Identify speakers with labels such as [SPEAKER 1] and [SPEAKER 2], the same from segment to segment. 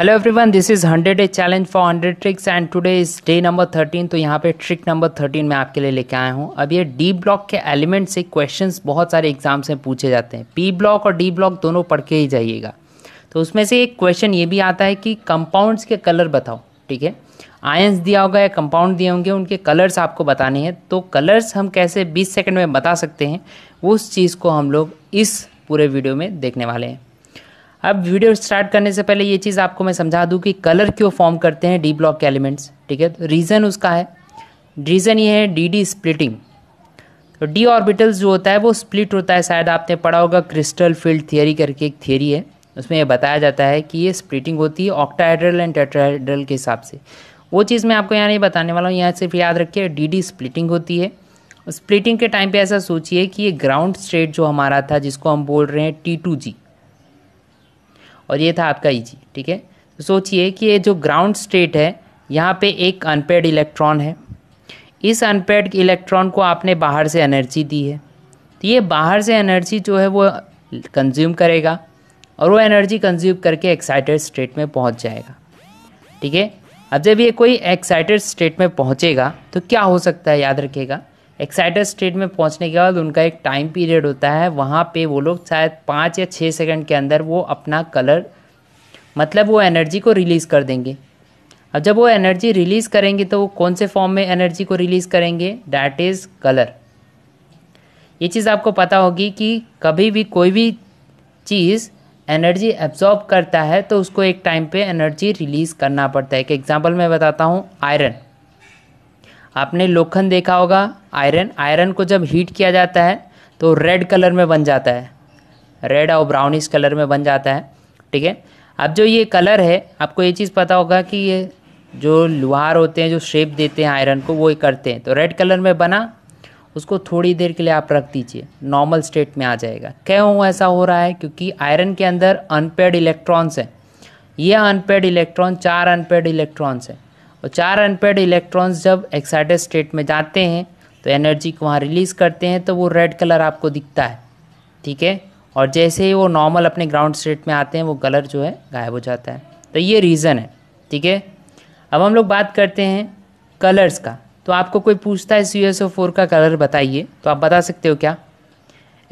[SPEAKER 1] Hello everyone this is hundred a challenge for hundred tricks and today is day number thirteen तो यहाँ पे trick number thirteen मैं आपके लिए लेके आया हूँ अब ये डी ब्लॉक के एलिमेंट से क्वेश्चंस बहुत सारे एग्जाम्स में पूछे जाते हैं पी ब्लॉक और डी ब्लॉक दोनों पढ़ के ही जाइएगा तो उसमें से एक क्वेश्चन ये भी आता है कि कंपाउंड्स के कलर बताओ ठीक है आयंस दिया होगा या कंपाउंड दिए होंगे उनके कलर्स आपको बताने हैं तो कलर्स हम कैसे बीस सेकेंड में बता सकते हैं उस चीज़ को हम लोग इस पूरे वीडियो में देखने वाले हैं अब वीडियो स्टार्ट करने से पहले ये चीज़ आपको मैं समझा दूँ कि कलर क्यों फॉर्म करते हैं डी ब्लॉक के एलिमेंट्स ठीक है तो रीज़न उसका है रीज़न ये है डी डी स्प्लिटिंग तो डी ऑर्बिटल्स जो होता है वो स्प्लिट होता है शायद आपने पढ़ा होगा क्रिस्टल फील्ड थियरी करके एक थियरी है उसमें यह बताया जाता है कि ये स्प्लिटिंग होती है ऑक्टाहाइड्रल एंड टेट्राहाइड्रल के हिसाब से वो चीज़ मैं आपको यहाँ नहीं बताने वाला हूँ यहाँ सिर्फ याद रखिए डी डी स्प्लिटिंग होती है स्प्लिटिंग के टाइम पे ऐसा सोचिए कि ये ग्राउंड स्टेट जो हमारा था जिसको हम बोल रहे हैं टी टू जी और ये था आपका ईजी e ठीक है तो सोचिए कि ये जो ग्राउंड स्टेट है यहाँ पे एक अनपेड इलेक्ट्रॉन है इस अनपेड इलेक्ट्रॉन को आपने बाहर से एनर्जी दी है तो ये बाहर से एनर्जी जो है वो कंज्यूम करेगा और वो एनर्जी कंज्यूम करके एक्साइटेड स्टेट में पहुँच जाएगा ठीक है अब जब ये कोई एक्साइटेड स्टेट में पहुँचेगा तो क्या हो सकता है याद रखेगा एक्साइटेड स्टेट में पहुंचने के बाद उनका एक टाइम पीरियड होता है वहाँ पे वो लोग शायद पाँच या छः सेकंड के अंदर वो अपना कलर मतलब वो एनर्जी को रिलीज़ कर देंगे अब जब वो एनर्जी रिलीज़ करेंगे तो वो कौन से फॉर्म में एनर्जी को रिलीज़ करेंगे डैट इज़ कलर ये चीज़ आपको पता होगी कि कभी भी कोई भी चीज़ एनर्जी एब्जॉर्ब करता है तो उसको एक टाइम पे एनर्जी रिलीज़ करना पड़ता है एक एग्जांपल मैं बताता हूँ आयरन आपने लोखन देखा होगा आयरन आयरन को जब हीट किया जाता है तो रेड कलर में बन जाता है रेड और ब्राउनिश कलर में बन जाता है ठीक है अब जो ये कलर है आपको ये चीज़ पता होगा कि ये जो लुहार होते हैं जो शेप देते हैं आयरन को वो करते हैं तो रेड कलर में बना उसको थोड़ी देर के लिए आप रख दीजिए नॉर्मल स्टेट में आ जाएगा क्यों ऐसा हो रहा है क्योंकि आयरन के अंदर अनपेड इलेक्ट्रॉन्स हैं ये अनपेड इलेक्ट्रॉन चार अनपेड इलेक्ट्रॉन्स हैं और तो चार अनपेड इलेक्ट्रॉन्स जब एक्साइटेड स्टेट में जाते हैं तो एनर्जी को वहाँ रिलीज़ करते हैं तो वो रेड कलर आपको दिखता है ठीक है और जैसे ही वो नॉर्मल अपने ग्राउंड स्टेट में आते हैं वो कलर जो है गायब हो जाता है तो ये रीज़न है ठीक है अब हम लोग बात करते हैं कलर्स का तो आपको कोई पूछता है सी एस ओ फोर का कलर बताइए तो आप बता सकते हो क्या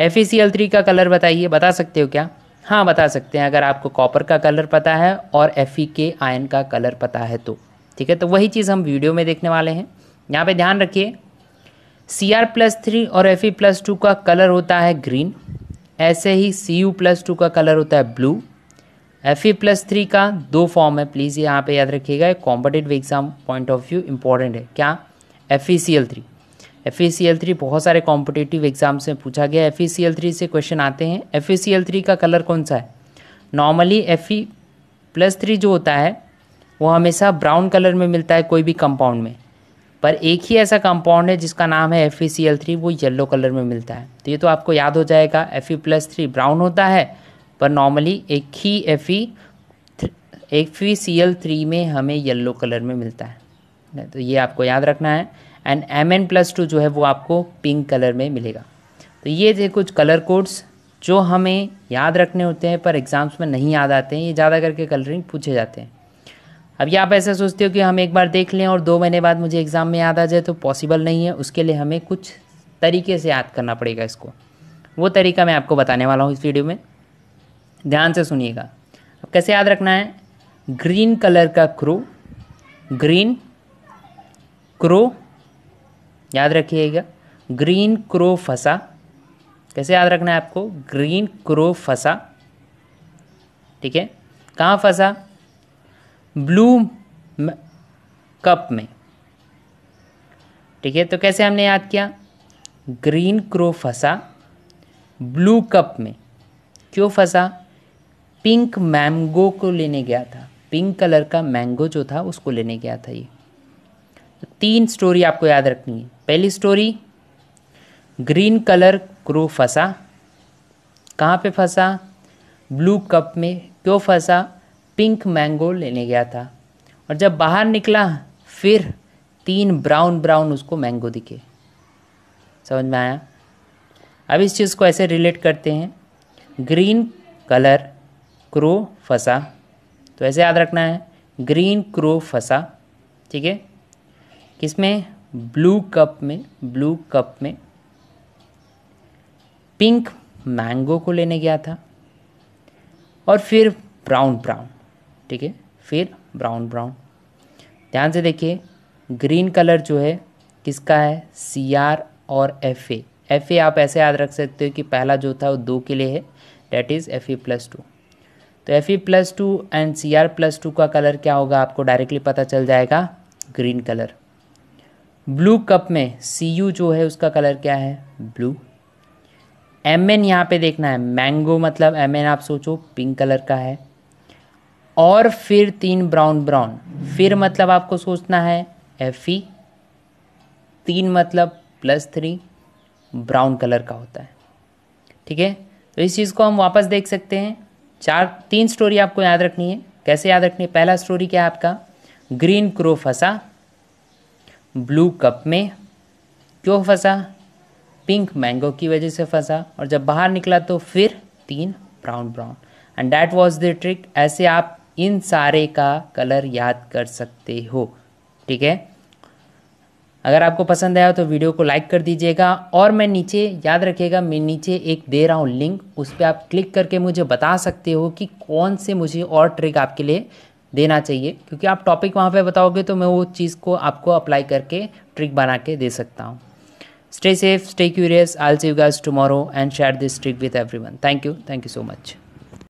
[SPEAKER 1] F E C L three का कलर बताइए बता सकते हो क्या हाँ बता सकते हैं अगर आपको कॉपर का कलर पता है और एफ ई के आयन का कलर पता है तो ठीक है तो वही चीज़ हम वीडियो में देखने वाले हैं यहाँ पे ध्यान रखिए सी आर प्लस थ्री और एफ ई प्लस टू का कलर होता है ग्रीन ऐसे ही सी यू प्लस टू का कलर होता है blue F E plus three का दो फॉर्म है प्लीज़ यहाँ पे याद रखिएगा competitive exam point of view important है क्या F E C L three F E C L three बहुत सारे कॉम्पिटेटिव एग्जाम्स में पूछा गया F E C L three से क्वेश्चन आते हैं F E C L three का कलर कौन सा है normally F E plus three जो होता है वो हमेशा ब्राउन कलर में मिलता है कोई भी कंपाउंड में पर एक ही ऐसा कंपाउंड है जिसका नाम है एफ थ्री वो येलो कलर में मिलता है तो ये तो आपको याद हो जाएगा एफ प्लस थ्री ब्राउन होता है पर नॉर्मली एक ही एफ एफ थ्री में हमें येलो कलर में मिलता है तो ये आपको याद रखना है and M N plus two जो है वो आपको पिंक कलर में मिलेगा तो ये थे कुछ कलर कोड्स जो हमें याद रखने होते हैं पर एग्ज़ाम्स में नहीं याद आते हैं ये ज़्यादा करके कलरिंग पूछे जाते हैं अब ये आप ऐसा सोचते हो कि हम एक बार देख लें और दो महीने बाद मुझे एग्ज़ाम में याद आ जाए तो पॉसिबल नहीं है उसके लिए हमें कुछ तरीके से याद करना पड़ेगा इसको वो तरीका मैं आपको बताने वाला हूँ इस वीडियो में ध्यान से सुनिएगा अब कैसे याद रखना है ग्रीन कलर का क्रू ग्रीन क्रो याद रखिएगा ग्रीन क्रो फंसा कैसे याद रखना है आपको ग्रीन क्रो फंसा ठीक है कहाँ फंसा ब्लू कप में ठीक है तो कैसे हमने याद किया ग्रीन क्रो फंसा ब्लू कप में क्यों फंसा पिंक मैंगो को लेने गया था पिंक कलर का मैंगो जो था उसको लेने गया था ये तो तीन स्टोरी आपको याद रखनी है पहली स्टोरी ग्रीन कलर क्रो फंसा कहाँ पे फंसा ब्लू कप में क्यों फंसा पिंक मैंगो लेने गया था और जब बाहर निकला फिर तीन ब्राउन ब्राउन उसको मैंगो दिखे समझ में आया अब इस चीज़ को ऐसे रिलेट करते हैं ग्रीन कलर क्रो फसा तो ऐसे याद रखना है ग्रीन क्रो फसा ठीक है किसमें ब्लू कप में ब्लू कप में पिंक मैंगो को लेने गया था और फिर ब्राउन ब्राउन ठीक है फिर ब्राउन ब्राउन ध्यान से देखिए ग्रीन कलर जो है किसका है सी आर और एफ ए एफ ए आप ऐसे याद रख सकते हो कि पहला जो था वो दो के लिए है that is F A plus two तो F E plus two and C R plus two का कलर क्या होगा आपको डायरेक्टली पता चल जाएगा ग्रीन कलर ब्लू कप में सी यू जो है उसका कलर क्या है ब्लू एम एन यहाँ पे देखना है मैंगो मतलब एम एन आप सोचो पिंक कलर का है और फिर तीन ब्राउन ब्राउन फिर मतलब आपको सोचना है एफ ई e। तीन मतलब प्लस थ्री ब्राउन कलर का होता है ठीक है तो इस चीज़ को हम वापस देख सकते हैं चार तीन स्टोरी आपको याद रखनी है कैसे याद रखनी है पहला स्टोरी क्या है आपका ग्रीन क्रो फंसा ब्लू कप में क्यों फंसा पिंक मैंगो की वजह से फंसा और जब बाहर निकला तो फिर तीन brown brown and that was the trick ऐसे आप इन सारे का कलर याद कर सकते हो ठीक है अगर आपको पसंद आया तो वीडियो को लाइक कर दीजिएगा और मैं नीचे याद रखिएगा मैं नीचे एक दे रहा हूँ लिंक उस पर आप क्लिक करके मुझे बता सकते हो कि कौन से मुझे और ट्रिक आपके लिए देना चाहिए क्योंकि आप टॉपिक वहाँ पे बताओगे तो मैं वो चीज़ को आपको अप्लाई करके ट्रिक बना के दे सकता हूँ stay safe stay curious all see you guys tomorrow and share this trick with everyone thank you thank you so much